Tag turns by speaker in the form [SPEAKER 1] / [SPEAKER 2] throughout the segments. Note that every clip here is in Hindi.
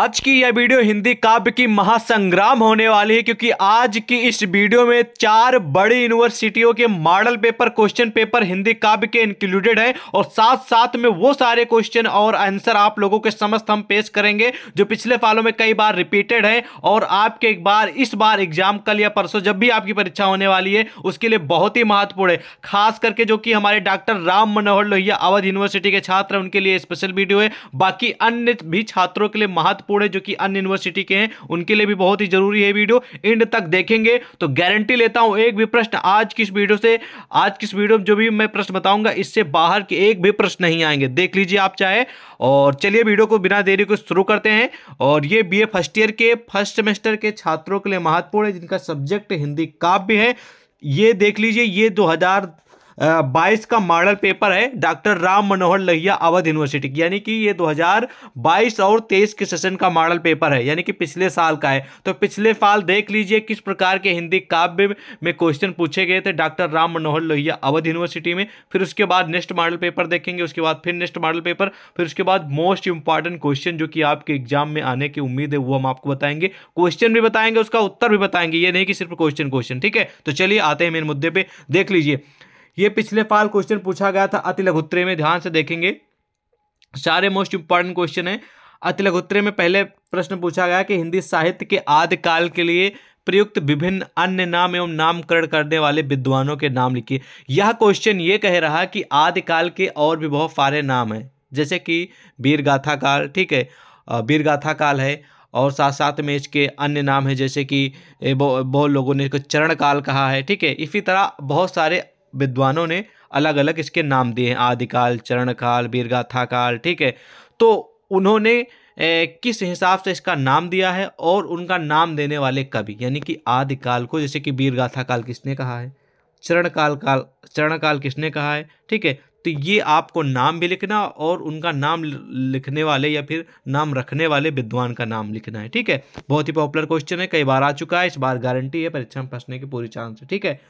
[SPEAKER 1] आज की यह वीडियो हिंदी काव्य की महासंग्राम होने वाली है क्योंकि आज की इस वीडियो में चार बड़ी यूनिवर्सिटियों के model paper question paper Hindi काव्य के इंक्लूडेड हैं और साथ साथ में वो सारे क्वेश्चन और आंसर आप लोगों के समस्त हम पेश करेंगे जो पिछले सालों में कई बार रिपीटेड है और आपके एक बार इस बार एग्जाम कल या परसों जब भी आपकी परीक्षा होने वाली है उसके लिए बहुत ही महत्वपूर्ण है खास करके जो कि हमारे डॉक्टर राम मनोहर लोहिया अवध यूनिवर्सिटी के छात्र उनके लिए स्पेशल वीडियो है बाकी अन्य भी छात्रों के लिए महत्व नागपुर है जो कि अन्य यूनिवर्सिटी के हैं उनके लिए भी बहुत ही जरूरी है वीडियो एंड तक देखेंगे तो गारंटी लेता हूं एक भी प्रश्न आज किस वीडियो से आज किस वीडियो में जो भी मैं प्रश्न बताऊंगा इससे बाहर के एक भी प्रश्न नहीं आएंगे देख लीजिए आप चाहे और चलिए वीडियो को बिना देरी को शुरू करते हैं और ये बी फर्स्ट ईयर के फर्स्ट सेमेस्टर के छात्रों के लिए महत्वपूर्ण है जिनका सब्जेक्ट हिंदी काव्य है ये देख लीजिए ये 2000 बाईस का मॉडल पेपर है डॉक्टर राम मनोहर लोहिया अवध यूनिवर्सिटी यानी कि ये 2022 और 23 के सेशन का मॉडल पेपर है यानी कि पिछले साल का है तो पिछले साल देख लीजिए किस प्रकार के हिंदी काव्य में क्वेश्चन पूछे गए थे डॉक्टर राम मनोहर लोहिया अवध यूनिवर्सिटी में फिर उसके बाद नेक्स्ट मॉडल पेपर देखेंगे उसके बाद फिर नेक्स्ट मॉडल पेपर फिर उसके बाद मोस्ट इंपॉर्टेंट क्वेश्चन जो कि आपके एग्जाम में आने की उम्मीद है वो हम आपको बताएंगे क्वेश्चन भी बताएंगे उसका उत्तर भी बताएंगे ये नहीं कि सिर्फ क्वेश्चन क्वेश्चन ठीक है तो चलिए आते हैं मेन मुद्दे पर देख लीजिए ये पिछले फाल क्वेश्चन पूछा गया था अति लघुत्तरे में ध्यान से देखेंगे सारे मोस्ट इंपॉर्टेंट क्वेश्चन है अति लघुत्तरे में पहले प्रश्न पूछा गया कि हिंदी साहित्य के आदिकाल के लिए प्रयुक्त विभिन्न अन्य नाम एवं नामकरण करने वाले विद्वानों के नाम लिखिए यह क्वेश्चन ये कह रहा कि आदिकाल के और भी बहुत सारे नाम हैं जैसे कि गाथा काल ठीक है गाथा काल है और साथ साथ में इसके अन्य नाम है जैसे कि बहुत लोगों ने इसको चरण काल कहा है ठीक है इसी तरह बहुत सारे विद्वानों ने अलग अलग इसके नाम दिए हैं आदिकाल चरणकाल वीरगाथा काल ठीक है तो उन्होंने ए, किस हिसाब से इसका नाम दिया है और उनका नाम देने वाले कवि यानी कि आदिकाल को जैसे कि वीरगाथा काल किसने कहा है चरणकाल काल चरणकाल किसने कहा है ठीक है तो ये आपको नाम भी लिखना और उनका नाम लिखने वाले या फिर नाम रखने वाले विद्वान का नाम लिखना है ठीक है बहुत ही पॉपुलर क्वेश्चन है कई बार आ चुका है इस बार गारंटी है परीक्षा में फंसने की पूरी चांस है ठीक है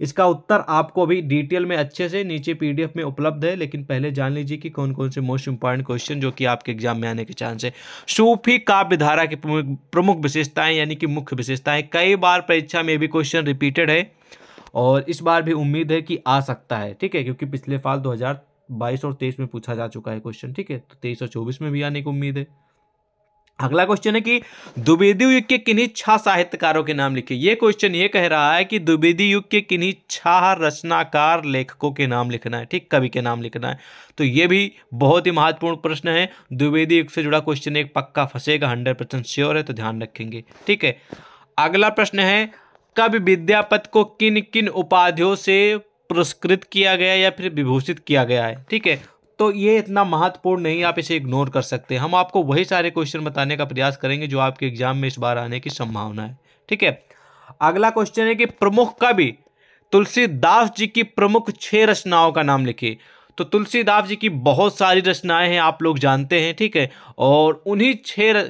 [SPEAKER 1] इसका उत्तर आपको अभी डिटेल में अच्छे से नीचे पीडीएफ में उपलब्ध है लेकिन पहले जान लीजिए कि कौन कौन से मोस्ट इंपॉर्टेंट क्वेश्चन जो कि आपके एग्जाम में आने के चांस है सूफी काव्य धारा की प्रमुख विशेषताएं यानी कि मुख्य विशेषताएं कई बार परीक्षा में भी क्वेश्चन रिपीटेड है और इस बार भी उम्मीद है कि आ सकता है ठीक है क्योंकि पिछले साल दो और तेईस में पूछा जा चुका है क्वेश्चन ठीक है तो तेईस और चौबीस में भी आने की उम्मीद है अगला क्वेश्चन है कि द्विवेदी युग के किन्हीं छह साहित्यकारों के नाम लिखिए ये क्वेश्चन ये कह रहा है कि द्विवेदी युग के किन्हीं छह रचनाकार लेखकों के नाम लिखना है ठीक कवि के नाम लिखना है तो ये भी बहुत ही महत्वपूर्ण प्रश्न है द्विवेदी युग से जुड़ा क्वेश्चन एक पक्का फंसेगा हंड्रेड परसेंट श्योर है तो ध्यान रखेंगे ठीक है अगला प्रश्न है कवि विद्यापत को किन किन उपाधियों से पुरस्कृत किया गया या फिर विभूषित किया गया है ठीक है तो ये इतना महत्वपूर्ण नहीं आप इसे इग्नोर कर सकते हम आपको वही सारे क्वेश्चन बताने का प्रयास करेंगे जो आपके एग्जाम में इस बार आने की संभावना है ठीक है अगला क्वेश्चन है कि प्रमुख कवि तुलसीदास जी की प्रमुख छह रचनाओं का नाम लिखिए तो तुलसीदास जी की बहुत सारी रचनाएं हैं आप लोग जानते हैं ठीक है और उन्हीं छः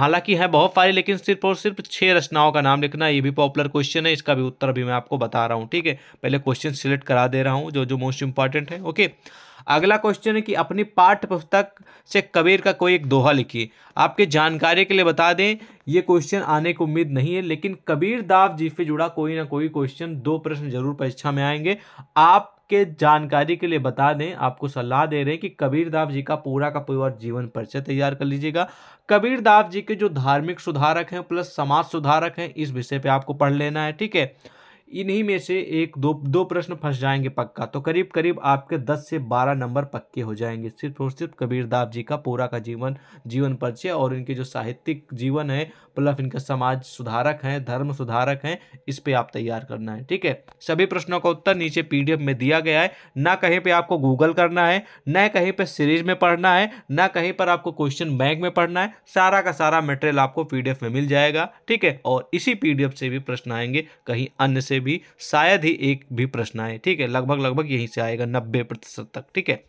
[SPEAKER 1] हालांकि है बहुत सारी लेकिन सिर्फ और सिर्फ छः रचनाओं का नाम लिखना ये भी पॉपुलर क्वेश्चन है इसका भी उत्तर भी मैं आपको बता रहा हूँ ठीक है पहले क्वेश्चन सिलेक्ट करा दे रहा हूँ जो जो मोस्ट इंपॉर्टेंट है ओके अगला क्वेश्चन है कि अपनी पाठ्य पुस्तक से कबीर का कोई एक दोहा लिखिए आपके जानकारी के लिए बता दें ये क्वेश्चन आने की उम्मीद नहीं है लेकिन कबीर दाव जी से जुड़ा कोई ना कोई क्वेश्चन दो प्रश्न जरूर परीक्षा में आएंगे आप के जानकारी के लिए बता दें आपको सलाह दे रहे हैं कि कबीर दाव जी का पूरा का पूरा जीवन परिचय तैयार कर लीजिएगा कबीर दाव जी के जो धार्मिक सुधारक हैं प्लस समाज सुधारक हैं इस विषय पे आपको पढ़ लेना है ठीक है इन्हीं में से एक दो दो प्रश्न फंस जाएंगे पक्का तो करीब करीब आपके दस से बारह नंबर पक्के हो जाएंगे सिर्फ और सिर्फ कबीरदास जी का पूरा का जीवन जीवन परिचय और इनके जो साहित्यिक जीवन है प्लस इनका समाज सुधारक हैं धर्म सुधारक हैं इस पे आप तैयार करना है ठीक है सभी प्रश्नों का उत्तर नीचे पी में दिया गया है ना कहीं पर आपको गूगल करना है न कहीं पर सीरीज में पढ़ना है ना कहीं पर आपको क्वेश्चन बैंक में पढ़ना है सारा का सारा मटेरियल आपको पी में मिल जाएगा ठीक है और इसी पी से भी प्रश्न आएंगे कहीं अन्य से में भी शायद ही एक भी प्रश्न आए ठीक है लगभग लगभग यहीं से आएगा नब्बे प्रतिशत तक ठीक है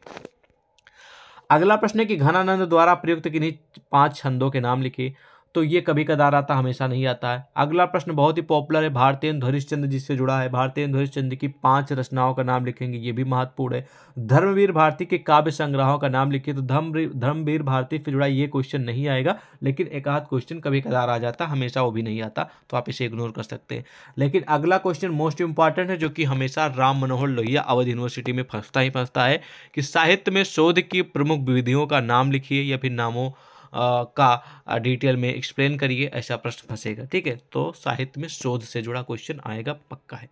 [SPEAKER 1] अगला प्रश्न है कि घनानंद द्वारा प्रयुक्त किन्हीं पांच छंदों के नाम लिखिए तो ये कभी कदार आता हमेशा नहीं आता है अगला प्रश्न बहुत ही पॉपुलर है भारतीय ध्वरिश चंद्र जिससे जुड़ा है भारतीय धरीश चंद्र की पांच रचनाओं का नाम लिखेंगे ये भी महत्वपूर्ण है धर्मवीर भारती के काव्य संग्रहों का नाम लिखिए तो धर्म धर्मवीर भारती से जुड़ा ये क्वेश्चन नहीं आएगा लेकिन एक आध क्वेश्चन कभी कदार आ जाता हमेशा वो भी नहीं आता तो आप इसे इग्नोर कर सकते हैं लेकिन अगला क्वेश्चन मोस्ट इंपॉर्टेंट है जो कि हमेशा राम मनोहर लोहिया अवध यूनिवर्सिटी में फंसता ही फंसता है कि साहित्य में शोध की प्रमुख विधियों का नाम लिखिए या फिर नामों का डिटेल में एक्सप्लेन करिए ऐसा प्रश्न फंसेगा ठीक है तो साहित्य में शोध से जुड़ा क्वेश्चन आएगा पक्का है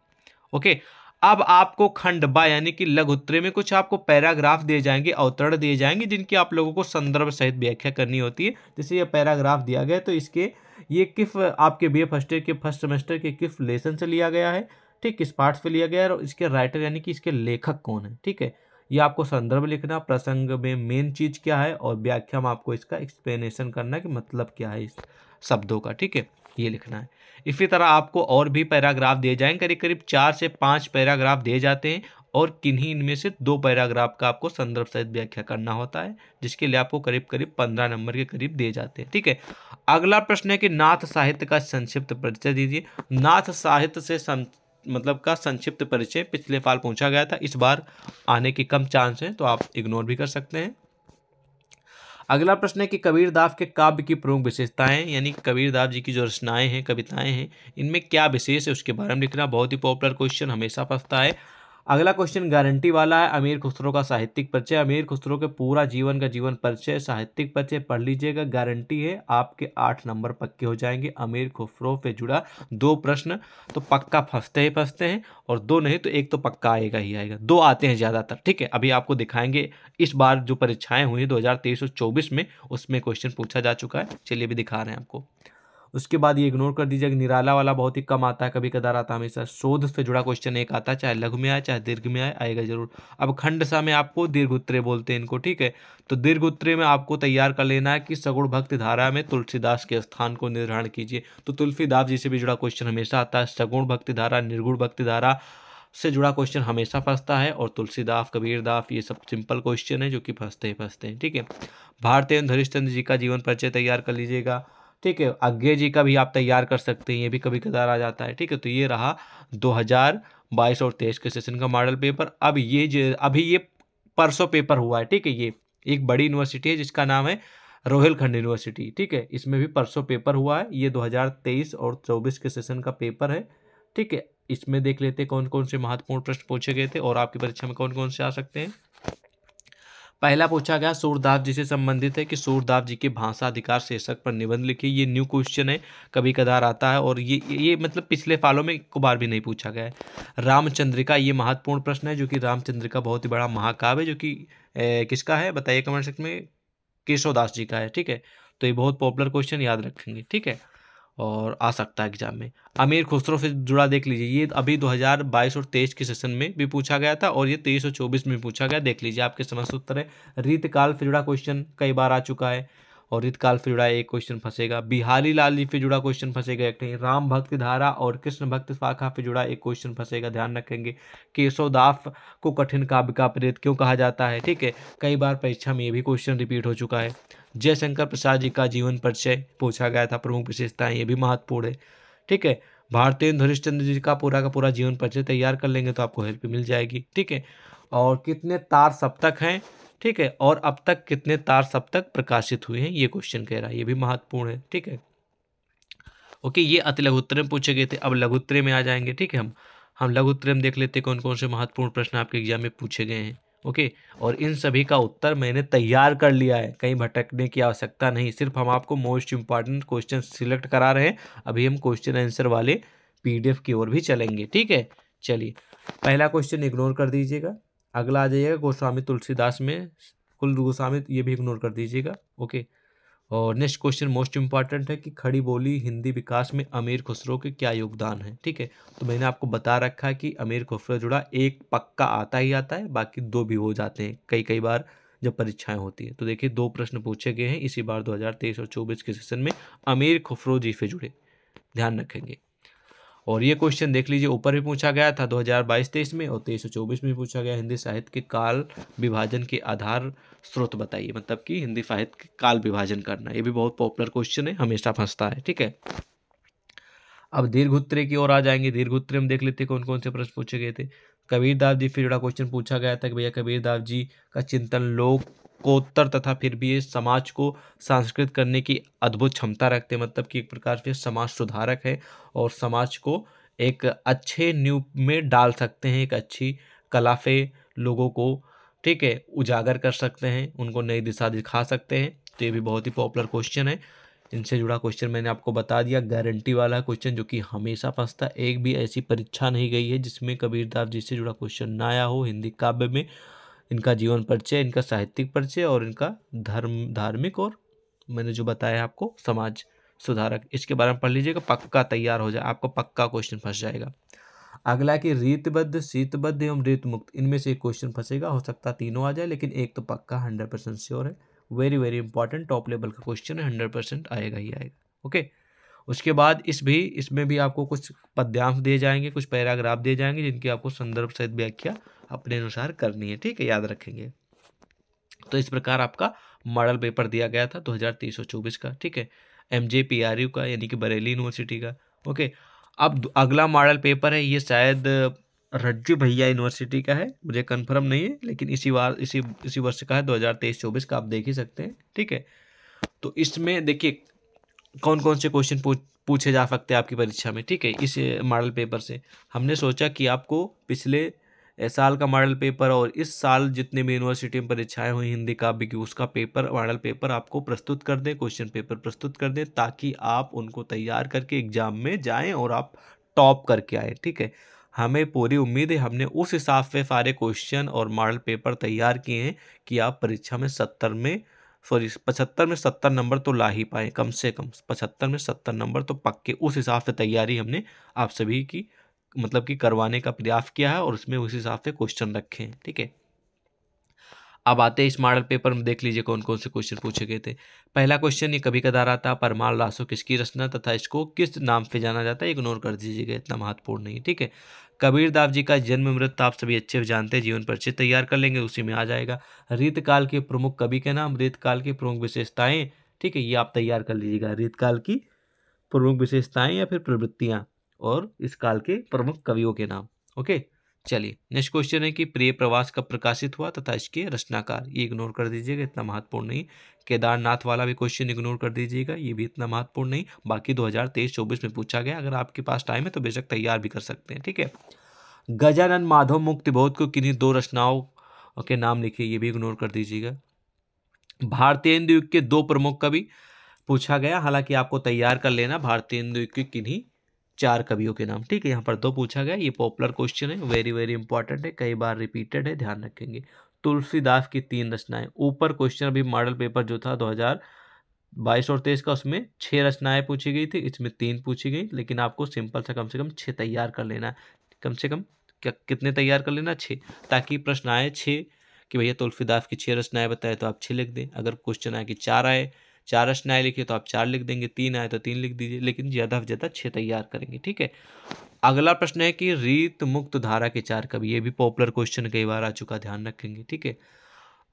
[SPEAKER 1] ओके अब आपको खंड बा यानी कि लघु उत्तरे में कुछ आपको पैराग्राफ दिए जाएंगे अवतरण दिए जाएंगे जिनकी आप लोगों को संदर्भ सहित व्याख्या करनी होती है जैसे ये पैराग्राफ दिया गया तो इसके ये किफ आपके बी फर्स्ट ईयर के फर्स्ट सेमेस्टर के किफ लेसन से लिया गया है ठीक किस पार्ट से लिया गया है और इसके राइटर यानी कि इसके लेखक कौन है ठीक है यह आपको संदर्भ लिखना प्रसंग में मेन चीज़ क्या है और व्याख्या में आपको इसका एक्सप्लेनेशन करना कि मतलब क्या है इस शब्दों का ठीक है ये लिखना है इसी तरह आपको और भी पैराग्राफ दिए जाएंगे करीब करीब चार से पाँच पैराग्राफ दिए जाते हैं और किन्हीं इनमें से दो पैराग्राफ का आपको संदर्भ सहित व्याख्या करना होता है जिसके लिए आपको करीब करीब पंद्रह नंबर के करीब दिए जाते हैं ठीक है अगला प्रश्न है कि नाथ साहित्य का संक्षिप्त परिचय दीजिए नाथ साहित्य से मतलब का संक्षिप्त परिचय पिछले साल पूछा गया था इस बार आने के कम चांस हैं तो आप इग्नोर भी कर सकते हैं अगला प्रश्न है कि कबीर दास के काव्य की प्रमुख विशेषताएं यानी कबीर दास जी की जो रचनाएं हैं कविताएं हैं इनमें क्या विशेष है उसके बारे में लिखना बहुत ही पॉपुलर क्वेश्चन हमेशा फंसता है अगला क्वेश्चन गारंटी वाला है अमीर खुसरो का साहित्यिक परिचय अमीर खुसरो के पूरा जीवन का जीवन परिचय साहित्यिक परिचय पढ़ लीजिएगा गारंटी है आपके आठ नंबर पक्के हो जाएंगे अमीर खुसरो पे जुड़ा दो प्रश्न तो पक्का फंसते ही फंसते हैं और दो नहीं तो एक तो पक्का आएगा ही आएगा दो आते हैं ज़्यादातर ठीक है अभी आपको दिखाएंगे इस बार जो परीक्षाएँ हुई हैं दो हज़ार में उसमें क्वेश्चन पूछा जा चुका है चलिए अभी दिखा रहे हैं आपको उसके बाद ये इग्नोर कर दीजिएगा निराला वाला बहुत ही कम आता है कभी कदार आता है हमेशा शोध से जुड़ा क्वेश्चन एक आता है चाहे लघु में आए चाहे दीर्घ में आए आएगा जरूर अब खंड सा में आपको दीर्घ उत्तरे बोलते हैं इनको ठीक है तो दीर्घ उत्तरे में आपको तैयार कर लेना है कि सगुण भक्ति धारा में तुलसीदास के स्थान को निर्धारण कीजिए तो तुलसीदास जी से भी जुड़ा क्वेश्चन हमेशा आता है सगुण भक्ति धारा निर्गुण भक्ति धारा से जुड़ा क्वेश्चन हमेशा फंसता है और तुलसीदास कबीरदास ये सब सिंपल क्वेश्चन है जो कि फंसते ही फंसते हैं ठीक है भारतीय हरिश्चंद्र जी का जीवन परिचय तैयार कर लीजिएगा ठीक है अज्ञे जी का भी आप तैयार कर सकते हैं ये भी कभी कदार आ जाता है ठीक है तो ये रहा 2022 और तेईस के सेशन का मॉडल पेपर अब ये अभी ये परसों पेपर हुआ है ठीक है ये एक बड़ी यूनिवर्सिटी है जिसका नाम है रोहिलखंड यूनिवर्सिटी ठीक है इसमें भी परसों पेपर हुआ है ये तेईस और चौबीस के सेशन का पेपर है ठीक है इसमें देख लेते कौन कौन से महत्वपूर्ण प्रश्न पूछे गए थे और आपकी परीक्षा में कौन कौन से आ सकते हैं पहला पूछा गया सूरदास जी से संबंधित है कि सूरदास जी के भाषा अधिकार शीर्षक पर निबंध लिखिए ये न्यू क्वेश्चन है कभी कदार आता है और ये ये मतलब पिछले सालों में एक बार भी नहीं पूछा गया है रामचंद्रिका ये महत्वपूर्ण प्रश्न है जो कि रामचंद्रिका बहुत ही बड़ा महाकाव्य जो कि किसका है बताइए कमेंट सेक्शन में केशवदास जी का है ठीक है तो ये बहुत पॉपुलर क्वेश्चन याद रखेंगे ठीक है और आ सकता है एग्जाम में अमीर खुसरो से जुड़ा देख लीजिए ये अभी 2022 और 23 के सेशन में भी पूछा गया था और ये 23 और 24 में पूछा गया देख लीजिए आपके समस्त उत्तर है रीतकाल से जुड़ा क्वेश्चन कई बार आ चुका है और रीतकाल से जुड़ा एक क्वेश्चन फंसेगा बिहारी लाल जी से जुड़ा क्वेश्चन फंसेगा एक नहीं राम भक्त धारा और कृष्ण भक्त शाखा से जुड़ा एक क्वेश्चन फंसेगा ध्यान रखेंगे केशवदास को कठिन काव्य का प्रेत क्यों कहा जाता है ठीक है कई बार परीक्षा में ये भी क्वेश्चन रिपीट हो चुका है जयशंकर प्रसाद जी का जीवन परिचय पूछा गया था प्रमुख विशेषताएं ये भी महत्वपूर्ण है ठीक है भारतेंद्र हरिश्चंद्र जी का पूरा का पूरा जीवन परिचय तैयार कर लेंगे तो आपको हेल्प मिल जाएगी ठीक है और कितने तार सप्तक हैं ठीक है और अब तक कितने तार सप्तक प्रकाशित हुए हैं ये क्वेश्चन कह रहा है ये भी महत्वपूर्ण है ठीक है ओके ये अति लघुत्तर में पूछे गए थे अब लघुत्तरे में आ जाएंगे ठीक है हम हम लघुत्तरे में देख लेते कौन कौन से महत्वपूर्ण प्रश्न आपके एग्जाम में पूछे गए हैं ओके और इन सभी का उत्तर मैंने तैयार कर लिया है कहीं भटकने की आवश्यकता नहीं सिर्फ हम आपको मोस्ट इंपॉर्टेंट क्वेश्चन सिलेक्ट करा रहे हैं अभी हम क्वेश्चन आंसर वाले पीडीएफ की ओर भी चलेंगे ठीक है चलिए पहला क्वेश्चन इग्नोर कर दीजिएगा अगला आ जाइएगा गोस्वामी तुलसीदास में कुल गोस्वामी ये भी इग्नोर कर दीजिएगा ओके और नेक्स्ट क्वेश्चन मोस्ट इंपॉर्टेंट है कि खड़ी बोली हिंदी विकास में अमीर खुसरो के क्या योगदान है ठीक है तो मैंने आपको बता रखा है कि अमीर खुसरो जुड़ा एक पक्का आता ही आता है बाकी दो भी हो जाते हैं कई कई बार जब परीक्षाएं होती है तो देखिए दो प्रश्न पूछे गए हैं इसी बार 2023 और 24 के सेशन में अमीर खुफरो जी से जुड़े ध्यान रखेंगे और ये क्वेश्चन देख लीजिए ऊपर भी पूछा गया था 2022 हज़ार में और तेईस और चौबीस में पूछा गया हिंदी साहित्य के काल विभाजन के आधार स्रोत बताइए मतलब कि हिंदी साहित्य काल विभाजन करना ये भी बहुत पॉपुलर क्वेश्चन है हमेशा फंसता है ठीक है अब दीर्घ उत्तरे की ओर आ जाएंगे दीर्घ उत्तरे में देख लेते कौन कौन से प्रश्न पूछे गए थे कबीर दास जी फिर जुड़ा क्वेश्चन पूछा गया था कि भैया कबीर दास जी का चिंतन लोग कोत्तर तथा फिर भी ये समाज को सांस्कृत करने की अद्भुत क्षमता रखते हैं मतलब कि एक प्रकार से समाज सुधारक है और समाज को एक अच्छे न्यू में डाल सकते हैं एक अच्छी कला लोगों को ठीक है उजागर कर सकते हैं उनको नई दिशा दिखा सकते हैं तो ये भी बहुत ही पॉपुलर क्वेश्चन है इनसे जुड़ा क्वेश्चन मैंने आपको बता दिया गारंटी वाला क्वेश्चन जो कि हमेशा फंसता एक भी ऐसी परीक्षा नहीं गई है जिसमें कबीरदास जी से जुड़ा क्वेश्चन ना आया हो हिंदी काव्य में इनका जीवन परिचय इनका साहित्यिक परिचय और इनका धर्म धार्मिक और मैंने जो बताया आपको समाज सुधारक इसके बारे में पढ़ लीजिएगा पक्का तैयार हो जाए आपको पक्का क्वेश्चन फंस जाएगा अगला कि रीतबद्ध शीतबद्ध एवं रीत मुक्त इनमें से एक क्वेश्चन फंसेगा हो सकता है तीनों आ जाए लेकिन एक तो पक्का हंड्रेड परसेंट श्योर है very very important top level का क्वेश्चन है हंड्रेड परसेंट आएगा ही आएगा ओके उसके बाद इस भी इसमें भी आपको कुछ पद्यांश दिए जाएंगे कुछ पैराग्राफ दिए जाएंगे जिनकी आपको संदर्भ सहित व्याख्या अपने अनुसार करनी है ठीक है याद रखेंगे तो इस प्रकार आपका मॉडल पेपर दिया गया था दो का ठीक है M J P R U का यानी कि बरेली यूनिवर्सिटी का ओके अब अगला मॉडल पेपर है ये शायद रज्जू भैया यूनिवर्सिटी का है मुझे कंफर्म नहीं है लेकिन इसी बार इसी इसी वर्ष का है 2023-24 का आप देख ही सकते हैं ठीक है तो इसमें देखिए कौन कौन से क्वेश्चन पूछ पूछे जा सकते हैं आपकी परीक्षा में ठीक है इस मॉडल पेपर से हमने सोचा कि आपको पिछले साल का मॉडल पेपर और इस साल जितने भी यूनिवर्सिटी में परीक्षाएं हुई हिंदी का भी उसका पेपर मॉडल पेपर आपको प्रस्तुत कर दें क्वेश्चन पेपर प्रस्तुत कर दें ताकि आप उनको तैयार करके एग्जाम में जाएँ और आप टॉप करके आए ठीक है हमें पूरी उम्मीद है हमने उस हिसाब से सारे क्वेश्चन और मॉडल पेपर तैयार किए हैं कि आप परीक्षा में सत्तर में सॉरी पचहत्तर में सत्तर नंबर तो ला ही पाए कम से कम पचहत्तर में सत्तर नंबर तो पक्के उस हिसाब से तैयारी हमने आप सभी की मतलब कि करवाने का प्रयास किया है और उसमें उस हिसाब से क्वेश्चन रखे हैं ठीक है अब आते हैं इस मॉडल पेपर में देख लीजिए कौन कौन से क्वेश्चन पूछे गए थे पहला क्वेश्चन ये कभी कदार आता परमाल लाशों किसकी रचना तथा इसको किस नाम से जाना जाता है इग्नोर कर दीजिएगा इतना महत्वपूर्ण नहीं ठीक है कबीर दाव जी का जन्म मृत तो आप सभी अच्छे जानते हैं जीवन परिचय तैयार कर लेंगे उसी में आ जाएगा रीतकाल के प्रमुख कवि के नाम रीतकाल की प्रमुख विशेषताएं ठीक है ये आप तैयार कर लीजिएगा रीतकाल की प्रमुख विशेषताएं या फिर प्रवृत्तियाँ और इस काल के प्रमुख कवियों के नाम ओके चलिए नेक्स्ट क्वेश्चन है कि प्रिय प्रवास कब प्रकाशित हुआ तथा इसके रचनाकार ये इग्नोर कर दीजिएगा इतना महत्वपूर्ण नहीं केदारनाथ वाला भी क्वेश्चन इग्नोर कर दीजिएगा ये भी इतना महत्वपूर्ण नहीं बाकी 2023-24 में पूछा गया अगर आपके पास टाइम है तो बेशक तैयार भी कर सकते हैं ठीक है गजानन माधव मुक्तिबोध को किन्हीं दो रचनाओं के नाम लिखे ये भी इग्नोर कर दीजिएगा भारतीय युग के दो प्रमुख कवि पूछा गया हालांकि आपको तैयार कर लेना भारतीय युग के किन्हीं चार कवियों के नाम ठीक है यहाँ पर दो पूछा गया ये पॉपुलर क्वेश्चन है वेरी वेरी इंपॉर्टेंट है कई बार रिपीटेड है ध्यान रखेंगे तुलसीदास की तीन रचनाएं ऊपर क्वेश्चन अभी मॉडल पेपर जो था 2022 और तेईस का उसमें छः रचनाएं पूछी गई थी इसमें तीन पूछी गई लेकिन आपको सिंपल सा कम से कम छः तैयार कर लेना कम से कम क्या कितने तैयार कर लेना छः ताकि प्रश्न आए छः कि भैया तुलसीदास की छः रचनाएँ बताए तो आप छः लिख दें अगर क्वेश्चन आए कि चार आए चार रचनाएं लिखी तो आप चार लिख देंगे तीन आए तो तीन लिख दीजिए लेकिन ज़्यादा से ज़्यादा छः तैयार करेंगे ठीक है अगला प्रश्न है कि रीत मुक्त धारा के चार कवि ये भी पॉपुलर क्वेश्चन कई बार आ चुका ध्यान रखेंगे ठीक है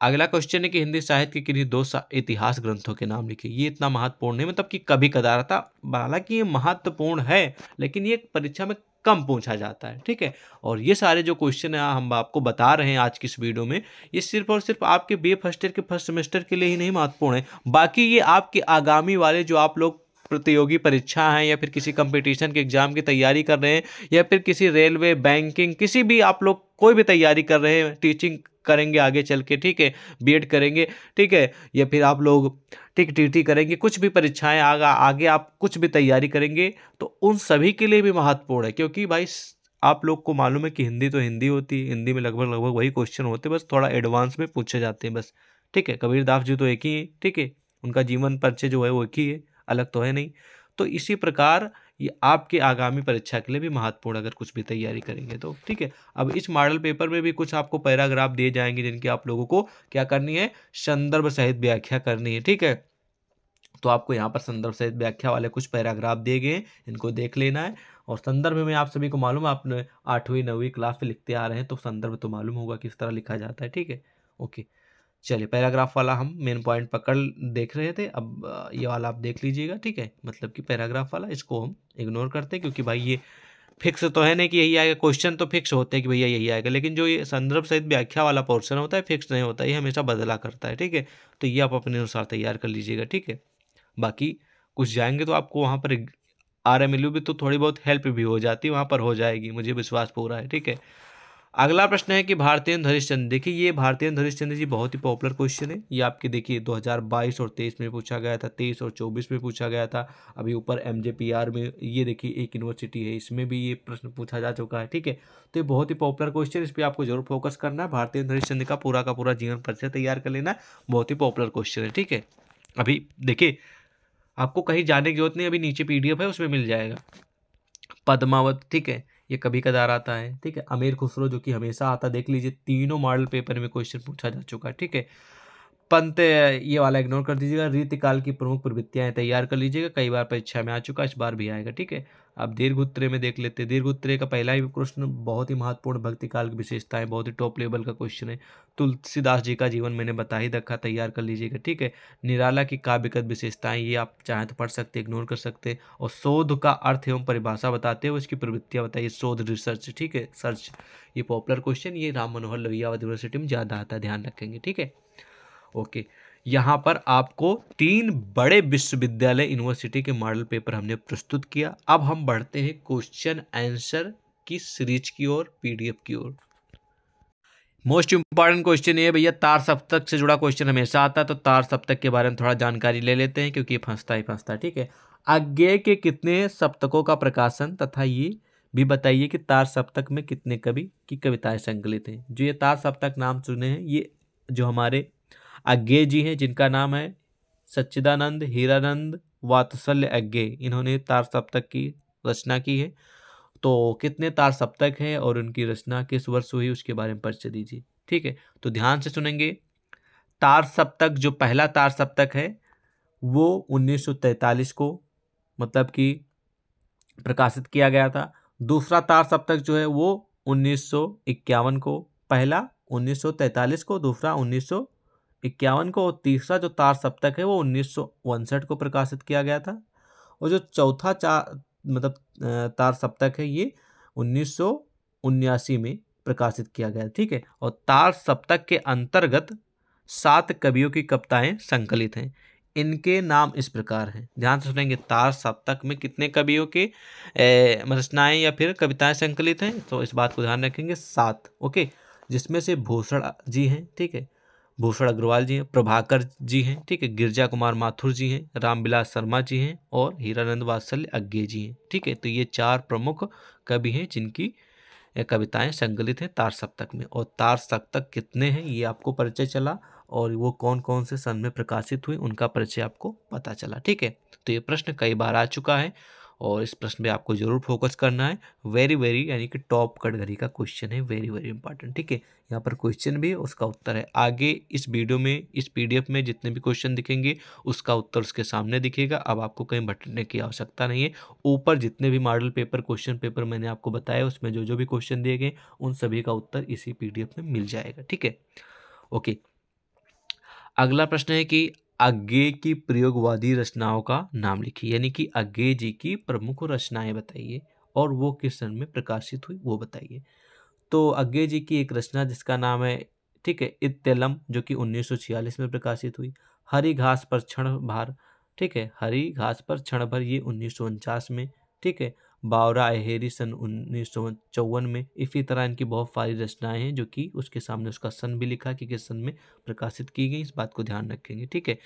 [SPEAKER 1] अगला क्वेश्चन है कि हिंदी साहित्य के किन्हीं दो इतिहास ग्रंथों के नाम लिखे ये इतना महत्वपूर्ण नहीं मतलब कि कभी कदार था हालांकि ये महत्वपूर्ण है लेकिन ये परीक्षा में कम पूछा जाता है ठीक है और ये सारे जो क्वेश्चन है हम आपको बता रहे हैं आज की इस वीडियो में ये सिर्फ और सिर्फ आपके बी फर्स्ट ईयर के फर्स्ट सेमेस्टर के लिए ही नहीं महत्वपूर्ण है बाकी ये आपके आगामी वाले जो आप लोग प्रतियोगी परीक्षा हैं या फिर किसी कंपटीशन के एग्ज़ाम की तैयारी कर रहे हैं या फिर किसी रेलवे बैंकिंग किसी भी आप लोग कोई भी तैयारी कर रहे हैं टीचिंग करेंगे आगे चल के ठीक है बीएड करेंगे ठीक है या फिर आप लोग टिक टीटी करेंगे कुछ भी परीक्षाएं आगे आगे आप कुछ भी तैयारी करेंगे तो उन सभी के लिए भी महत्वपूर्ण है क्योंकि भाई आप लोग को मालूम है कि हिंदी तो हिंदी होती है हिंदी में लगभग लगभग वही क्वेश्चन होते बस थोड़ा एडवांस में पूछे जाते हैं बस ठीक है कबीर दास जी तो एक ही है ठीक है उनका जीवन परिचय जो है वो एक ही है अलग तो है नहीं तो इसी प्रकार ये आपके आगामी परीक्षा के लिए भी महत्वपूर्ण अगर कुछ भी तैयारी करेंगे तो ठीक है अब इस मॉडल पेपर में भी कुछ आपको पैराग्राफ दिए जाएंगे जिनकी आप लोगों को क्या करनी है संदर्भ सहित व्याख्या करनी है ठीक है तो आपको यहाँ पर संदर्भ सहित व्याख्या वाले कुछ पैराग्राफ दिए गए हैं इनको देख लेना है और संदर्भ में आप सभी को मालूम है आपने आठवीं नौवीं क्लास से लिखते आ रहे हैं तो संदर्भ तो मालूम होगा किस तरह लिखा जाता है ठीक है ओके चलिए पैराग्राफ वाला हम मेन पॉइंट पकड़ देख रहे थे अब ये वाला आप देख लीजिएगा ठीक है मतलब कि पैराग्राफ वाला इसको हम इग्नोर करते हैं क्योंकि भाई ये फिक्स तो है नहीं कि यही आएगा क्वेश्चन तो फिक्स होते हैं कि भैया यही आएगा लेकिन जो ये संदर्भ सहित व्याख्या वाला पोर्शन होता है फिक्स नहीं होता ये हमेशा बदला करता है ठीक है तो ये आप अपने अनुसार तैयार कर लीजिएगा ठीक है बाकी कुछ जाएंगे तो आपको वहाँ पर आर एम भी तो थोड़ी बहुत हेल्प भी हो जाती है वहाँ पर हो जाएगी मुझे विश्वास पूरा है ठीक है अगला प्रश्न है कि भारतीय हरिश्चंद्र देखिए ये भारतेंद्र हरिश्चंद्र जी बहुत ही पॉपुलर क्वेश्चन है ये आपके देखिए 2022 और 23 में पूछा गया था 23 और 24 में पूछा गया था अभी ऊपर एम में ये देखिए एक यूनिवर्सिटी है इसमें भी ये प्रश्न पूछा जा चुका है ठीक है तो ये बहुत ही पॉपुलर क्वेश्चन इस पर आपको जरूर फोकस करना है भारतेंद्र हरिश्चंद्र का पूरा का पूरा जीवन परिचय तैयार कर लेना बहुत ही पॉपुलर क्वेश्चन है ठीक है अभी देखिए आपको कहीं जाने की जरूरत नहीं अभी नीचे पी है उसमें मिल जाएगा पद्मावत ठीक है ये कभी कदार आता है ठीक है अमीर खुसरो जो कि हमेशा आता देख लीजिए तीनों मॉडल पेपर में क्वेश्चन पूछा जा चुका है ठीक है पंत ये वाला इग्नोर कर दीजिएगा रीतिकाल की प्रमुख प्रवृत्तियाँ तैयार कर लीजिएगा कई बार परीक्षा में आ चुका इस बार भी आएगा ठीक है आप दीर्घ उत्तरे में देख लेते हैं दीर्घ उत्तरे का पहला ही प्रश्न बहुत ही महत्वपूर्ण भक्ति काल की विशेषताएं बहुत ही टॉप लेवल का क्वेश्चन है तुलसीदास जी का जीवन मैंने बता ही रखा तैयार कर लीजिएगा ठीक है निराला की काव्यगत विशेषताएं ये आप चाहें तो पढ़ सकते इग्नोर कर सकते और शोध का अर्थ एवं परिभाषा बताते हुए उसकी प्रवृत्तियाँ बताइए शोध रिसर्च ठीक है सर्च ये पॉपुलर क्वेश्चन ये राम मनोहर लोहिया यूनिवर्सिटी में ज़्यादा आता है ध्यान रखेंगे ठीक है ओके यहाँ पर आपको तीन बड़े विश्वविद्यालय यूनिवर्सिटी के मॉडल पेपर हमने प्रस्तुत किया अब हम बढ़ते हैं क्वेश्चन आंसर की सीरीज की ओर पीडीएफ की ओर मोस्ट इंपॉर्टेंट क्वेश्चन ये भैया तार सप्तक से जुड़ा क्वेश्चन हमेशा आता है तो तार सप्तक के बारे में थोड़ा जानकारी ले लेते हैं क्योंकि ये फंसता ही फंसता है ठीक है आज्ञे के कितने सप्तकों का प्रकाशन तथा ये भी बताइए कि तार सप्तक में कितने कवि की कविताएं संकलित हैं जो ये तार सप्तक नाम चुने हैं ये जो हमारे अज्ञे जी हैं जिनका नाम है सच्चिदानंद हीरानंद वात्सल्य अज्ञे इन्होंने तार सप्तक की रचना की है तो कितने तार सप्तक हैं और उनकी रचना किस वर्ष हुई उसके बारे में परिचय दीजिए ठीक है तो ध्यान से सुनेंगे तार सप्तक जो पहला तार सप्तक है वो 1943 को मतलब कि प्रकाशित किया गया था दूसरा तार सप्तक जो है वो 1951 को पहला 1943 को दूसरा इक्यावन को और तीसरा जो तार सप्तक है वो उन्नीस को प्रकाशित किया गया था और जो चौथा चार मतलब तार सप्तक है ये उन्नीस में प्रकाशित किया गया ठीक है और तार सप्तक के अंतर्गत सात कवियों की कविताएं संकलित हैं इनके नाम इस प्रकार हैं ध्यान से सुनेंगे तार सप्तक में कितने कवियों की रचनाएँ या फिर कविताएं संकलित हैं तो इस बात को ध्यान रखेंगे सात ओके जिसमें से भूषण जी हैं ठीक है भूषण अग्रवाल जी हैं प्रभाकर जी हैं ठीक है गिरजा कुमार माथुर जी हैं रामविलास शर्मा जी हैं और हीरानंद वात्सल्य अज्ञे जी हैं ठीक है तो ये चार प्रमुख कवि हैं जिनकी कविताएं संकलित हैं तार सप्तक में और तार सप्तक कितने हैं ये आपको परिचय चला और वो कौन कौन से सन में प्रकाशित हुई उनका परिचय आपको पता चला ठीक है तो ये प्रश्न कई बार आ चुका है और इस प्रश्न पे आपको जरूर फोकस करना है वेरी वेरी यानी कि टॉप कटगरी का क्वेश्चन है वेरी वेरी इंपॉर्टेंट ठीक है यहाँ पर क्वेश्चन भी उसका उत्तर है आगे इस वीडियो में इस पीडीएफ में जितने भी क्वेश्चन दिखेंगे उसका उत्तर उसके सामने दिखेगा अब आपको कहीं भटकने की आवश्यकता नहीं है ऊपर जितने भी मॉडल पेपर क्वेश्चन पेपर मैंने आपको बताया उसमें जो जो भी क्वेश्चन दिए गए उन सभी का उत्तर इसी पी में मिल जाएगा ठीक है ओके अगला प्रश्न है कि अज्ञे की प्रयोगवादी रचनाओं का नाम लिखिए यानी कि अज्ञे जी की प्रमुख रचनाएं बताइए और वो किस सन में प्रकाशित हुई वो बताइए तो अज्ञे जी की एक रचना जिसका नाम है ठीक है इतलम जो कि 1946 में प्रकाशित हुई हरी घास पर क्षण भार ठीक है हरी घास पर क्षण भर ये उन्नीस में ठीक है बावरा एहेरी सन उन्नीस में इसी तरह इनकी बहुत सारी रचनाएं हैं जो कि उसके सामने उसका सन भी लिखा कि किस सन में प्रकाशित की गई इस बात को ध्यान रखेंगे ठीक है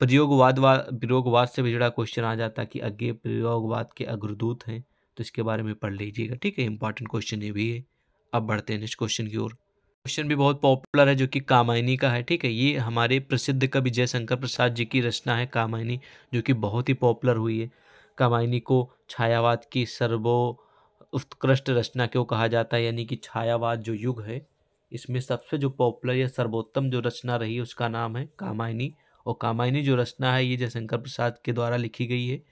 [SPEAKER 1] प्रयोगवाद प्रयोगवाद से भी जुड़ा क्वेश्चन आ जाता है कि अज्ञे प्रयोगवाद के अग्रदूत हैं तो इसके बारे में पढ़ लीजिएगा ठीक है इंपॉर्टेंट क्वेश्चन ये भी है अब बढ़ते हैं नेक्स्ट क्वेश्चन की ओर क्वेश्चन भी बहुत पॉपुलर है जो कि कामायनी का है ठीक है ये हमारे प्रसिद्ध कवि जयशंकर प्रसाद जी की रचना है कामायनी जो कि बहुत ही पॉपुलर हुई है कामायनी को छायावाद की सर्वो उत्कृष्ट रचना क्यों कहा जाता है यानी कि छायावाद जो युग है इसमें सबसे जो पॉपुलर या सर्वोत्तम जो रचना रही उसका नाम है कामायनी और कामायनी जो रचना है ये जयशंकर प्रसाद के द्वारा लिखी गई है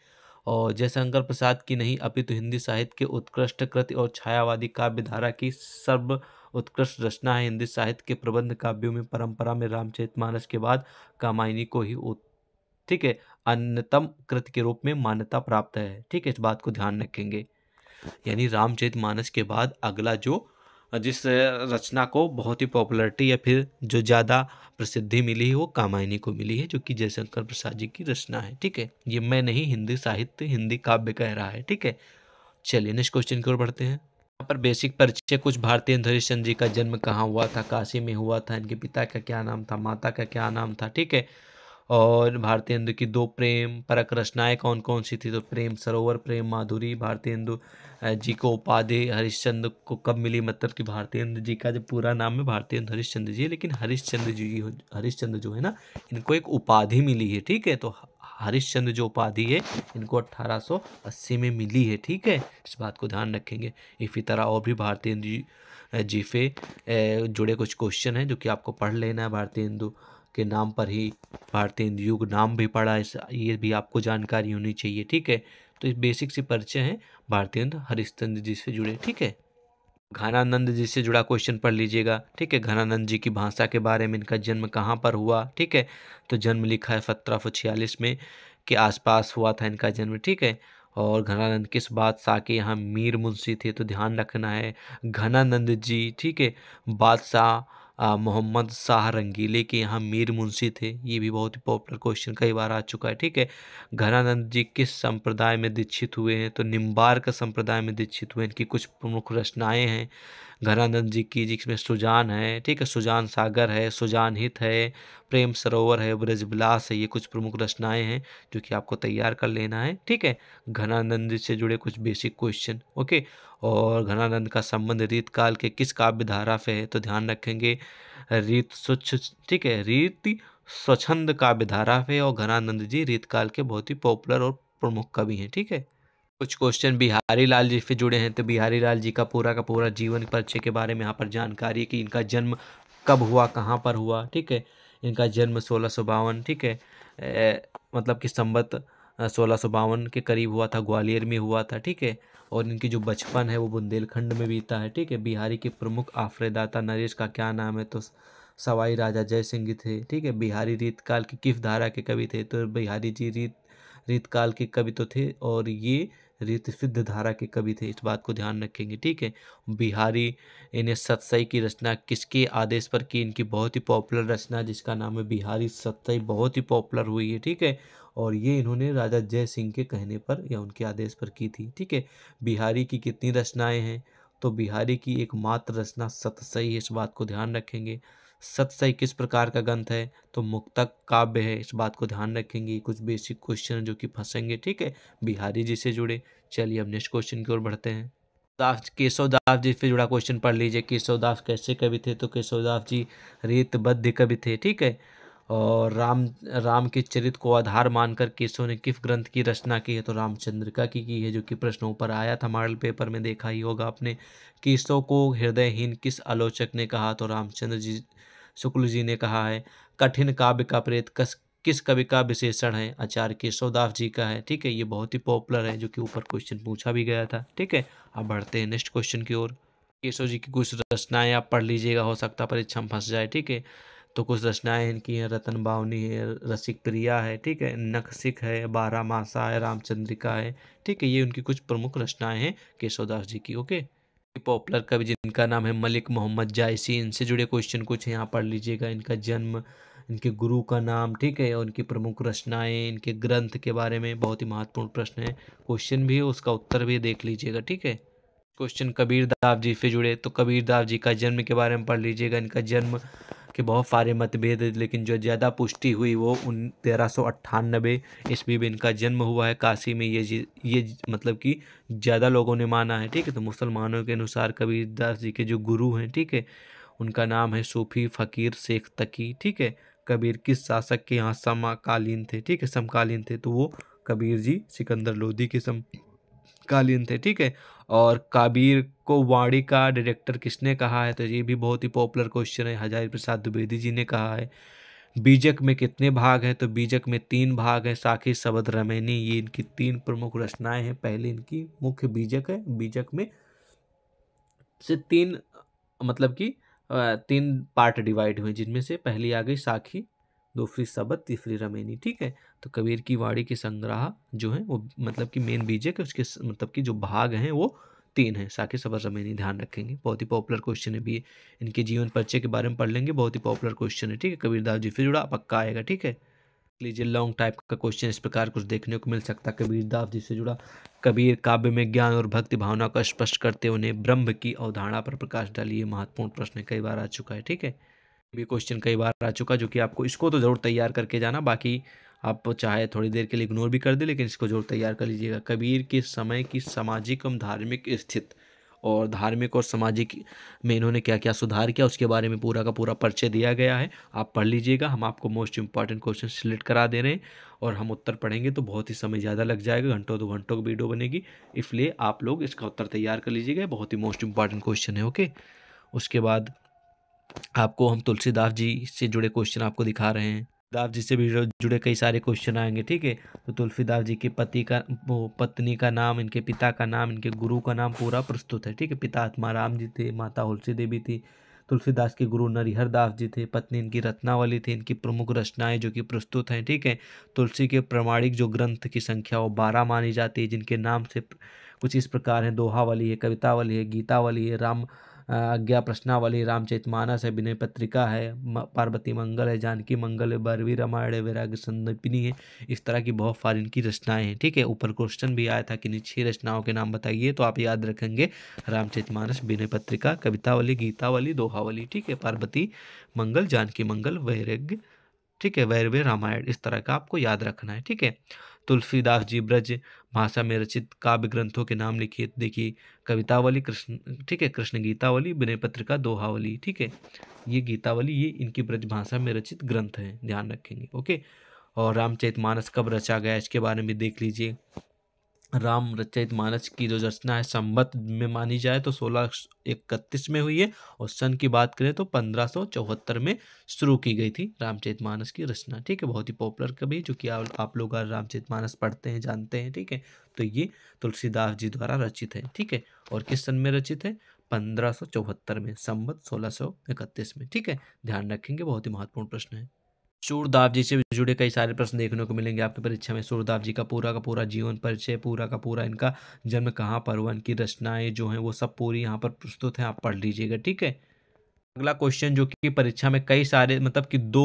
[SPEAKER 1] और जयशंकर प्रसाद की नहीं अपितु तो हिंदी साहित्य के उत्कृष्ट कृति और छायावादी काव्य धारा की सर्व उत्कृष्ट रचना है हिंदी साहित्य के प्रबंध काव्यों में परंपरा में रामचरित मानस के बाद कामायनी को ही ठीक है अन्यतम कृत के रूप में मान्यता प्राप्त है ठीक है इस बात को ध्यान रखेंगे यानी रामचरित मानस के बाद अगला जो जिस रचना को बहुत ही पॉपुलरिटी या फिर जो ज़्यादा प्रसिद्धि मिली है वो कामायनी को मिली है जो कि जयशंकर प्रसाद जी की रचना है ठीक है ये मैं नहीं हिंदी साहित्य हिंदी काव्य कह रहा है ठीक है चलिए नेक्स्ट क्वेश्चन की ओर बढ़ते हैं यहाँ पर बेसिक परिचय कुछ भारतीय हरीश चंद्र जी का जन्म कहाँ हुआ था काशी में हुआ था इनके पिता का क्या नाम था माता का क्या नाम था ठीक है और भारतीय हिंदू की दो प्रेम परक रचनाएँ कौन कौन सी थी तो प्रेम सरोवर प्रेम माधुरी भारतीय हिंदू जी को उपाधि हरिश्चंद्र को कब मिली मतलब कि भारतीय हिंदू जी का जो पूरा नाम है भारतीय हिंदू हरिश्चंद्र जी लेकिन हरिश्चंद्र जी हरिश्चंद्र जो है ना इनको एक उपाधि मिली है ठीक है तो हरिश्चंद्र जो उपाधि है इनको 1880 में मिली है ठीक है इस बात को ध्यान रखेंगे इसी तरह और भी भारतीय हिंदू जीफे जुड़े कुछ क्वेश्चन हैं जो कि आपको पढ़ लेना है भारतीय हिंदू के नाम पर ही भारतीय युग नाम भी पड़ा इस ये भी आपको जानकारी होनी चाहिए ठीक है तो इस बेसिक से परिचय है भारतीय हरिश्चंद्र जी से जुड़े ठीक है घनानंद जी से जुड़ा क्वेश्चन पढ़ लीजिएगा ठीक है घनानंद जी की भाषा के बारे में इनका जन्म कहाँ पर हुआ ठीक है तो जन्म लिखा है सत्रह में के आसपास हुआ था इनका जन्म ठीक है और घनानंद किस बादशाह के यहाँ मीर मुंशी थे तो ध्यान रखना है घनानंद जी ठीक है बादशाह मोहम्मद शाह रंगीले के यहाँ मीर मुंशी थे ये भी बहुत ही पॉपुलर क्वेश्चन कई बार आ चुका है ठीक है घनानंद जी किस संप्रदाय में दीक्षित हुए हैं तो निम्बार का संप्रदाय में दीक्षित हुए इनकी कुछ प्रमुख रचनाएँ हैं घरानंद जी की जिसमें सुजान है ठीक है सुजान सागर है सुजान हित है प्रेम सरोवर है ब्रज बिलास है ये कुछ प्रमुख रचनाएं हैं जो कि आपको तैयार कर लेना है ठीक है घनानंद से जुड़े कुछ बेसिक क्वेश्चन ओके और घनानंद का संबंध रीत काल के किस काव्य धारा से है तो ध्यान रखेंगे रीत स्वच्छ ठीक है रीति स्वच्छंद काव्य धारा है और घनानंद जी रीत काल के बहुत ही पॉपुलर और प्रमुख कवि हैं ठीक है कुछ क्वेश्चन बिहारी लाल जी से जुड़े हैं तो बिहारी लाल जी का पूरा का पूरा जीवन परिचय के बारे में यहाँ पर जानकारी है कि इनका जन्म कब हुआ कहाँ पर हुआ ठीक है इनका जन्म सोलह सौ बावन ठीक है ए, मतलब कि संबत सोलह सौ बावन के करीब हुआ था ग्वालियर में हुआ था ठीक है और इनकी जो बचपन है वो बुंदेलखंड में बीता है ठीक है बिहारी के प्रमुख आफरेदाता नरेश का क्या नाम है तो सवाई राजा जय सिंह थे ठीक है बिहारी रीतकाल की किफ धारा के कवि थे तो बिहारी जी रीत रीतकाल के कवि तो थे और ये रीत सिद्ध धारा के कवि थे इस बात को ध्यान रखेंगे ठीक है बिहारी इन्हें सतसई की रचना किसके आदेश पर की इनकी बहुत ही पॉपुलर रचना जिसका नाम है बिहारी सतसई बहुत ही पॉपुलर हुई है ठीक है और ये इन्होंने राजा जय सिंह के कहने पर या उनके आदेश पर की थी ठीक है बिहारी की कितनी रचनाएँ हैं तो बिहारी की एकमात्र रचना सतसई है इस बात को ध्यान रखेंगे सत किस प्रकार का ग्रंथ है तो मुक्तक काव्य है इस बात को ध्यान रखेंगे कुछ बेसिक क्वेश्चन जो कि फंसेंगे ठीक है बिहारी जी से जुड़े चलिए अब नेक्स्ट क्वेश्चन की ओर बढ़ते हैं दास दास जी से जुड़ा क्वेश्चन पढ़ लीजिए केशव दास कैसे कवि थे तो केशव दास जी रेतबद्ध कवि थे ठीक है और राम राम के चरित्र को आधार मानकर केशव ने किस ग्रंथ की रचना की है तो रामचंद्रिका की की है जो कि प्रश्नों पर आया था मॉडल पेपर में देखा ही होगा आपने केशव को हृदयहीन किस आलोचक ने कहा तो रामचंद्र जी शुक्ल जी ने कहा है कठिन काव्य का प्रेत कस किस कवि का विशेषण है आचार्य केशवदास जी का है ठीक है ये बहुत ही पॉपुलर है जो कि ऊपर क्वेश्चन पूछा भी गया था ठीक है अब बढ़ते हैं नेक्स्ट क्वेश्चन की ओर केशव जी की कुछ रचनाएं आप पढ़ लीजिएगा हो सकता परीक्षा में फंस जाए ठीक है तो कुछ रचनाएं इनकी हैं रतन बावनी है रसिक प्रिया है ठीक है नखसिक है बारह मासा है रामचंद्रिका है ठीक है ये उनकी कुछ प्रमुख रचनाएं हैं केशवदास जी की ओके पॉपुलर कवि जिनका नाम है मलिक मोहम्मद जायसी इनसे जुड़े क्वेश्चन कुछ यहाँ पढ़ लीजिएगा इनका जन्म इनके गुरु का नाम ठीक है और इनकी प्रमुख रचनाएं इनके ग्रंथ के बारे में बहुत ही महत्वपूर्ण प्रश्न है क्वेश्चन भी उसका उत्तर भी देख लीजिएगा ठीक है क्वेश्चन कबीर जी से जुड़े तो कबीर जी का जन्म के बारे में पढ़ लीजिएगा इनका जन्म के बहुत सारे मतभेद लेकिन जो ज़्यादा पुष्टि हुई वो उन तेरह सौ अट्ठानबे ईस्वी में इनका जन्म हुआ है काशी में ये ये मतलब कि ज़्यादा लोगों ने माना है ठीक है तो मुसलमानों के अनुसार कबीरदास जी के जो गुरु हैं ठीक है उनका नाम है सूफी फ़कीर शेख तकी ठीक है कबीर किस शासक के यहाँ समकालीन थे ठीक है समकालीन थे तो वो कबीर जी सिकंदर लोधी के समकालीन थे ठीक है और काबीर को वाणी का डायरेक्टर किसने कहा है तो ये भी बहुत ही पॉपुलर क्वेश्चन है हजारी प्रसाद द्विवेदी जी ने कहा है बीजक में कितने भाग हैं तो बीजक में तीन भाग हैं साखी सबद रमेनी ये इनकी तीन प्रमुख रचनाएं हैं पहले इनकी मुख्य बीजक है बीजक में से तीन मतलब कि तीन पार्ट डिवाइड हुए जिनमें से पहली आ गई साखी दोफरी सबत तीसरी रमेनी ठीक है तो कबीर की वाणी के संग्रह जो है वो मतलब कि मेन बीजे के उसके मतलब कि जो भाग हैं वो तीन है साके सबर रमेनी ध्यान रखेंगे बहुत ही पॉपुलर क्वेश्चन है भी इनके जीवन परिचय के बारे में पढ़ लेंगे बहुत ही पॉपुलर क्वेश्चन है ठीक है कबीरदास जी फिर जुड़ा पक्का आएगा ठीक है लीजिए लॉन्ग टाइप का क्वेश्चन इस प्रकार कुछ देखने को मिल सकता है कबीरदास जी से जुड़ा कबीर काव्य में ज्ञान और भक्ति भावना को स्पष्ट करते उन्हें ब्रह्म की अवधारणा पर प्रकाश डालिए महत्वपूर्ण प्रश्न कई बार आ चुका है ठीक है भी क्वेश्चन कई बार आ चुका जो कि आपको इसको तो ज़रूर तैयार करके जाना बाकी आप चाहे थोड़ी देर के लिए इग्नोर भी कर दे लेकिन इसको जरूर तैयार कर लीजिएगा कबीर के समय की सामाजिक एवं धार्मिक स्थित और धार्मिक और सामाजिक में इन्होंने क्या क्या सुधार किया उसके बारे में पूरा का पूरा परिचय दिया गया है आप पढ़ लीजिएगा हम आपको मोस्ट इंपॉर्टेंट क्वेश्चन सिलेक्ट करा दे रहे हैं और हम उत्तर पढ़ेंगे तो बहुत ही समय ज़्यादा लग जाएगा घंटों दो घंटों की वीडियो बनेगी इसलिए आप लोग इसका उत्तर तैयार कर लीजिएगा बहुत ही मोस्ट इंपॉर्टेंट क्वेश्चन है ओके उसके बाद आपको हम तुलसीदास जी से जुड़े क्वेश्चन आपको दिखा रहे हैं दास जी से भी जुड़े कई सारे क्वेश्चन आएंगे ठीक है तो तुलसीदास जी के पति का वो पत्नी का नाम इनके पिता का नाम इनके गुरु का नाम पूरा प्रस्तुत है ठीक है पिता आत्मा राम जी थे माता तुलसी देवी थी तुलसीदास के गुरु नरिहर दास जी थे पत्नी इनकी रत्नावली थी इनकी प्रमुख रचनाएं जो कि प्रस्तुत हैं ठीक है तुलसी के प्रमाणिक जो ग्रंथ की संख्या वो बारह मानी जाती है जिनके नाम से कुछ इस प्रकार हैं दोहावली है कवितावली है गीतावली है राम आज्ञा प्रश्नावली मानस है विनय पत्रिका है पार्वती मंगल है जानकी मंगल है बरवी रामायण है वैराग्य संदिपिनी है इस तरह की बहुत सारी इनकी रचनाएं हैं ठीक है ऊपर क्वेश्चन भी आया था कि छह रचनाओं के नाम बताइए तो आप याद रखेंगे मानस विनय पत्रिका कवितावली गीतावली दोहावली ठीक है पार्वती मंगल जानकी मंगल वैराग्य ठीक है वैरवे रामायण इस तरह का आपको याद रखना है ठीक है तुलसीदास जी ब्रज भाषा में रचित काव्य ग्रंथों के नाम लिखिए देखिए कवितावली कृष्ण ठीक है कृष्ण गीतावली विनय पत्रिका दोहावली ठीक है ये गीतावली ये इनकी ब्रज भाषा में रचित ग्रंथ हैं ध्यान रखेंगे ओके और रामचरित मानस कब रचा गया इसके बारे में देख लीजिए राम रचयित मानस की जो रचना है संबत में मानी जाए तो सोलह इकतीस में हुई है और सन की बात करें तो पंद्रह सौ चौहत्तर में शुरू की गई थी रामचरित मानस की रचना ठीक है बहुत ही पॉपुलर कवि जो कि आप, आप लोग रामचरित मानस पढ़ते हैं जानते हैं ठीक है तो ये तुलसीदास जी द्वारा रचित है ठीक है और किस सन में रचित है पंद्रह सौ चौहत्तर में संबत सोलह सौ में ठीक है ध्यान रखेंगे बहुत ही महत्वपूर्ण प्रश्न है सूरदाव जी से जुड़े कई सारे प्रश्न देखने को मिलेंगे आपकी परीक्षा में सूरदाव जी का पूरा का पूरा जीवन परिचय पूरा का पूरा इनका जन्म कहाँ पर हुआ इनकी रचनाएं जो हैं वो सब पूरी यहाँ पर प्रस्तुत हैं आप पढ़ लीजिएगा ठीक है अगला क्वेश्चन जो कि परीक्षा में कई सारे मतलब कि दो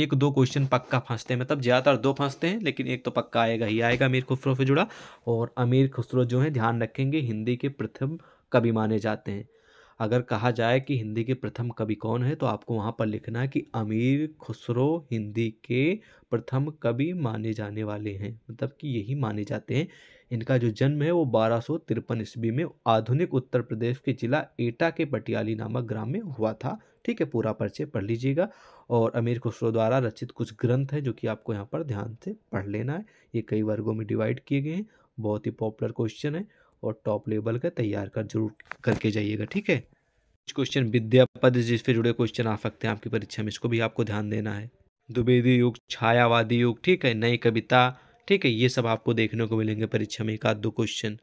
[SPEAKER 1] एक दो क्वेश्चन पक्का फंसते हैं मतलब ज़्यादातर दो फंसते हैं लेकिन एक तो पक्का आएगा ही आएगा अमीर खुसरो से जुड़ा और अमीर खुसरो जो है ध्यान रखेंगे हिंदी के प्रथम कवि माने जाते हैं अगर कहा जाए कि हिंदी के प्रथम कवि कौन है तो आपको वहाँ पर लिखना है कि अमीर खुसरो हिंदी के प्रथम कवि माने जाने वाले हैं मतलब कि यही माने जाते हैं इनका जो जन्म है वो बारह सौ तिरपन ईस्वी में आधुनिक उत्तर प्रदेश के जिला एटा के पटियाली नामक ग्राम में हुआ था ठीक है पूरा परिचय पढ़ लीजिएगा और अमीर खुसरो द्वारा रचित कुछ ग्रंथ हैं जो कि आपको यहाँ पर ध्यान से पढ़ लेना है ये कई वर्गों में डिवाइड किए गए हैं बहुत ही पॉपुलर क्वेश्चन है और टॉप लेवल का तैयार कर जरूर करके जाइएगा ठीक है कुछ क्वेश्चन विद्यापद जिससे जुड़े क्वेश्चन आ सकते हैं आपकी परीक्षा में इसको भी आपको ध्यान देना है द्विवेदी युग छायावादी युग ठीक है नई कविता ठीक है ये सब आपको देखने को मिलेंगे परीक्षा में एक आध दो क्वेश्चन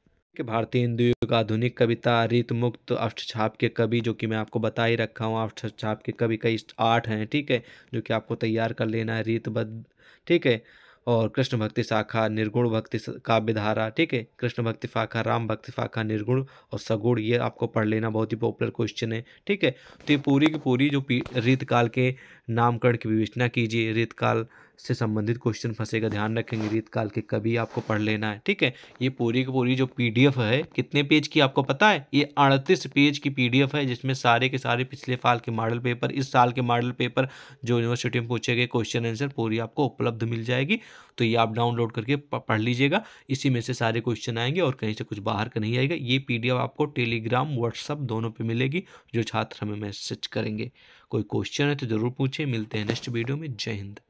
[SPEAKER 1] भारतीय हिंदू युग आधुनिक कविता रीत मुक्त अष्टछाप के कवि जो कि मैं आपको बता ही रखा हूँ अष्टछाप के कवि कई आठ हैं ठीक है जो कि आपको तैयार कर लेना है रीतबद्ध ठीक है और कृष्ण भक्ति शाखा निर्गुण भक्ति काव्यधारा ठीक है कृष्ण भक्ति शाखा राम भक्ति शाखा निर्गुण और सगुण ये आपको पढ़ लेना बहुत ही पॉपुलर क्वेश्चन है ठीक है तो ये पूरी की पूरी जो रीतकाल के नामकरण की विवेचना कीजिए रीतकाल से संबंधित क्वेश्चन फंसेगा ध्यान रखेंगे रीत काल के कभी आपको पढ़ लेना है ठीक है ये पूरी की पूरी जो पीडीएफ है कितने पेज की आपको पता है ये अड़तीस पेज की पीडीएफ है जिसमें सारे के सारे पिछले साल के मॉडल पेपर इस साल के मॉडल पेपर जो यूनिवर्सिटी में पूछे गए क्वेश्चन आंसर पूरी आपको उपलब्ध मिल जाएगी तो ये आप डाउनलोड करके पढ़ लीजिएगा इसी में से सारे क्वेश्चन आएंगे और कहीं से कुछ बाहर का नहीं आएगा ये पी आपको टेलीग्राम व्हाट्सअप दोनों पर मिलेगी जो छात्र हमें मैसेज करेंगे कोई क्वेश्चन है तो ज़रूर पूछें मिलते हैं नेक्स्ट वीडियो में जय हिंद